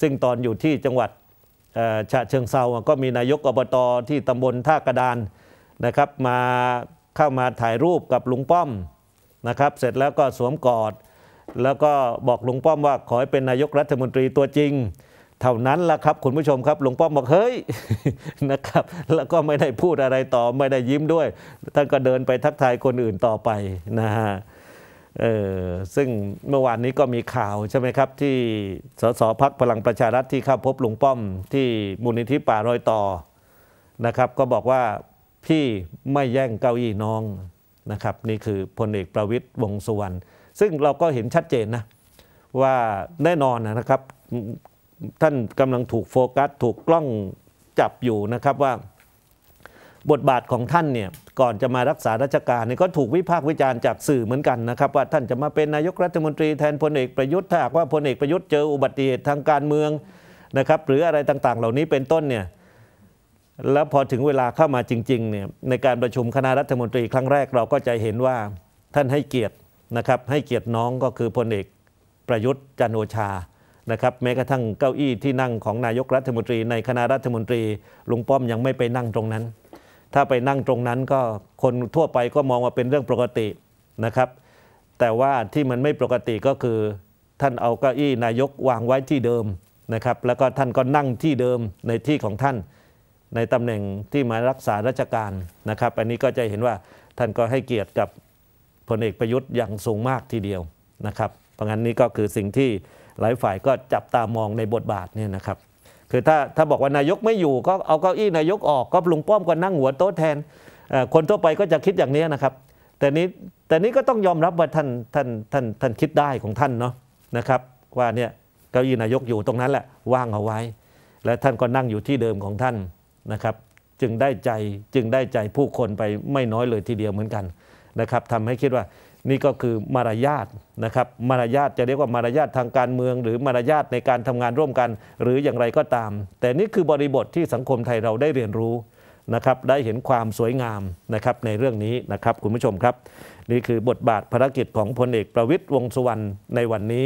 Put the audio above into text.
ซึ่งตอนอยู่ที่จังหวัดฉะเชิงเซา ก็มีนายกอบตอที่ตำบลท่ากระดานนะครับ มาเข้ามาถ่ายรูปกับลุงป้อมนะครับ เสร็จแล้วก็สวมกอด แล้วก็บอกลุงป้อมว่า ขอให้เป็นนายกรัฐมนตรี ตัวจริง เท่านั้นละครับคุณผู้ชมครับลุงป้อมบอกเฮ้ยนะครับ แล้วก็ไม่ได้พูดอะไรต่อไม่ได้ยิ้มด้วยท่านก็เดินไปทักทายคนอื่นต่อไปนะฮะเออซึ่งเมื่อวานนี้ก็มีข่าวใช่ไหมครับที่สสพักพลังประชารัฐที่เข้าพบลุงป้อมที่มูลนิธิป่ารอยต่อนะครับก็บอกว่า พี่ไม่แย่งเก้าอี้น้องนะครับนี่คือพลเอกประวิตยวงสุวรรณซึ่งเราก็เห็นชัดเจนนะว่าแน่นอนนะครับท่านกำลังถูกโฟกัสถูกกล้องจับอยู่นะครับว่าบทบาทของท่านเนี่ยก่อนจะมารักษาราชการเนี่ยก็ถูกวิพากษ์วิจารณ์จากสื่อเหมือนกันนะครับ ว่าท่านจะมาเป็น นายกรัฐมนตรีแทนพลเอกประยุทธ์ถ้าหากว่าพลเอกประยุทธ์เจออุบัติเหตุทางการเมืองนะครับหรืออะไรต่างๆ เหล่านี้เป็นต้นเนี่ยแล้วพอถึงเวลาเข้ามาจริงๆเนี่ยในการประชุมคณะรัฐมนตรีครั้งแรกเราก็จะเห็นว่าท่านให้เกียรตินะครับให้เกียรติน้องก็คือพลเอกประยุทธ์จันโอชานะครับแม้กระทั่งเก้าอี้ที่นั่งของนายกรัฐมนตรี ในคณะรัฐมนตรีลุงป้อมยังไม่ไปนั่งตรงนั้นถ้าไปนั่งตรงนั้นก็คนทั่วไปก็มองว่าเป็นเรื่องปกตินะครับ แต่ว่าที่มันไม่ปกติก็คือ ท่านเอาเก้าอี้นายกวางไว้ที่เดิมนะครับ แล้วก็ท่านก็นั่งที่เดิมในที่ของท่านในตำแหน่งที่มารักษาราชการนะครับ อันนี้ก็จะเห็นว่าท่านก็ให้เกียรติกับพลเอกประยุทธ์อย่างสูงมากทีเดียวนะครับเพราะงั้นนี่ก็คือสิ่งที่หลายฝ่ายก็จับตามองในบทบาทเนี่ยนะครับคือถ้าถ้าบอกว่านายกไม่อยู่ก็เอาเก้าอี้นายกออกก็ลุงป้อมก็นั่งหัวโต๊ะแทนคนทั่วไปก็จะคิดอย่างนี้นะครับ แต่นี้แต่นี้ก็ต้องยอมรับว่าท่านท่านท่านท่านคิดได้ของท่านเนาะนะครับว่าเนี่ยเก้าอี้นายกอยู่ตรงนั้นแหละว่างเอาไว้ และท่านก็นั่งอยู่ที่เดิมของท่านนะครับจึงได้ใจจึงได้ใจผู้คนไปไม่น้อยเลยทีเดียวเหมือนกันนะครับทำให้คิดว่านี่ก็คือมารยาทนะครับ มารยาทจะเรียกว่ามารยาททางการเมือง หรือมารยาทในการทำงานร่วมกันหรืออย่างไรก็ตาม แต่นี่คือบริบทที่สังคมไทยเราได้เรียนรู้นะครับ ได้เห็นความสวยงามนะครับในเรื่องนี้นะครับ คุณผู้ชมครับ นี่คือบทบาทภารกิจของพลเอกประวิตรวงสุวรรณในวันนี้